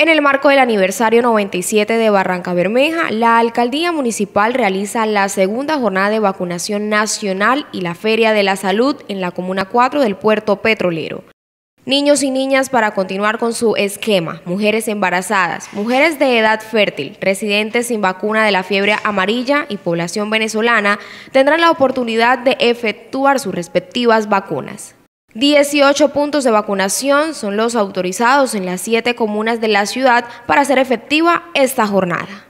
En el marco del aniversario 97 de Barranca Bermeja, la Alcaldía Municipal realiza la segunda jornada de vacunación nacional y la Feria de la Salud en la Comuna 4 del Puerto Petrolero. Niños y niñas para continuar con su esquema, mujeres embarazadas, mujeres de edad fértil, residentes sin vacuna de la fiebre amarilla y población venezolana tendrán la oportunidad de efectuar sus respectivas vacunas. 18 puntos de vacunación son los autorizados en las siete comunas de la ciudad para hacer efectiva esta jornada.